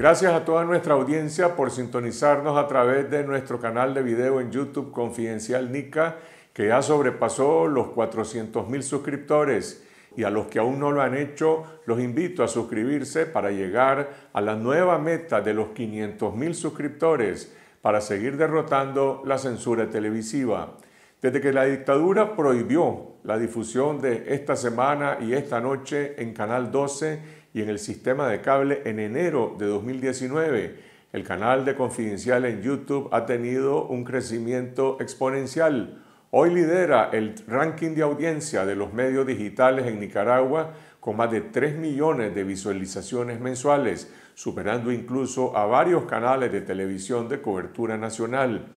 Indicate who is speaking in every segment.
Speaker 1: Gracias a toda nuestra audiencia por sintonizarnos a través de nuestro canal de video en YouTube Confidencial Nica, que ya sobrepasó los 400.000 suscriptores. Y a los que aún no lo han hecho, los invito a suscribirse para llegar a la nueva meta de los 500.000 suscriptores para seguir derrotando la censura televisiva. Desde que la dictadura prohibió la difusión de esta semana y esta noche en Canal 12, y en el sistema de cable en enero de 2019. El canal de Confidencial en YouTube ha tenido un crecimiento exponencial. Hoy lidera el ranking de audiencia de los medios digitales en Nicaragua con más de 3 millones de visualizaciones mensuales, superando incluso a varios canales de televisión de cobertura nacional.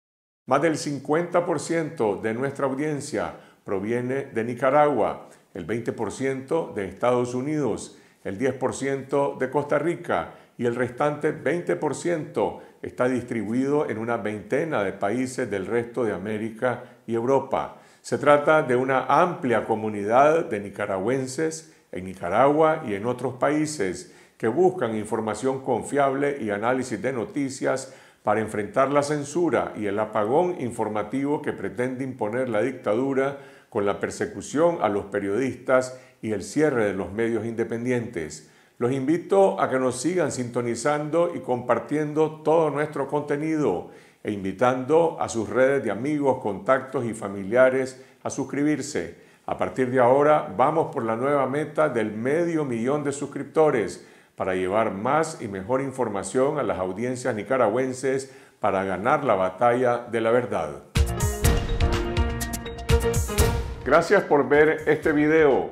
Speaker 1: Más del 50% de nuestra audiencia proviene de Nicaragua, el 20% de Estados Unidos, el 10% de Costa Rica y el restante 20% está distribuido en una veintena de países del resto de América y Europa. Se trata de una amplia comunidad de nicaragüenses en Nicaragua y en otros países que buscan información confiable y análisis de noticias para enfrentar la censura y el apagón informativo que pretende imponer la dictadura con la persecución a los periodistas y el cierre de los medios independientes. Los invito a que nos sigan sintonizando y compartiendo todo nuestro contenido e invitando a sus redes de amigos, contactos y familiares a suscribirse. A partir de ahora vamos por la nueva meta del medio millón de suscriptores para llevar más y mejor información a las audiencias nicaragüenses para ganar la batalla de la verdad. Gracias por ver este video.